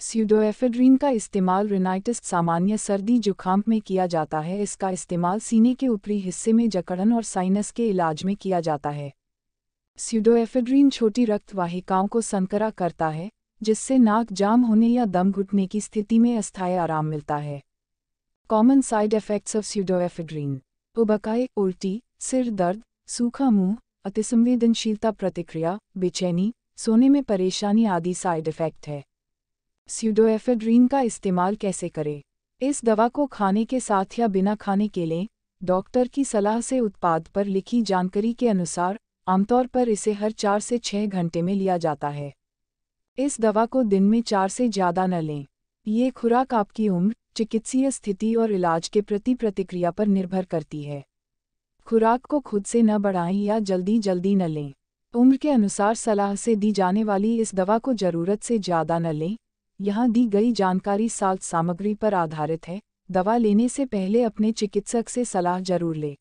स्यूडोएफेड्रीन का इस्तेमाल रिनाइटिस सामान्य सर्दी जुखाम में किया जाता है इसका इस्तेमाल सीने के ऊपरी हिस्से में जकड़न और साइनस के इलाज में किया जाता है स्यूडोएफेड्रीन छोटी रक्तवाहिकाओं को संकरा करता है जिससे नाक जाम होने या दम घुटने की स्थिति में अस्थायी आराम मिलता है common side effects of pseudoephedrine उबकाए उल्टी सिर दर्द सूखा मुंह अतिसंवेदनशीलता प्रतिक्रिया बेचैनी सोने में परेशानी आदि साइड इफेक्ट है स्यूडोएफेड्रीन का इस्तेमाल कैसे करें इस दवा को खाने के साथ या बिना खाने के लें डॉक्टर की सलाह से उत्पाद पर लिखी जानकारी के अनुसार आमतौर पर इसे हर चार से छः घंटे में लिया जाता है इस दवा को दिन में चार से ज़्यादा न लें ये खुराक आपकी उम्र चिकित्सीय स्थिति और इलाज के प्रति प्रतिक्रिया पर निर्भर करती है खुराक को खुद से न बढ़ाएं या जल्दी जल्दी न लें उम्र के अनुसार सलाह से दी जाने वाली इस दवा को ज़रूरत से ज़्यादा न लें यहाँ दी गई जानकारी साल्ट सामग्री पर आधारित है दवा लेने से पहले अपने चिकित्सक से सलाह जरूर लें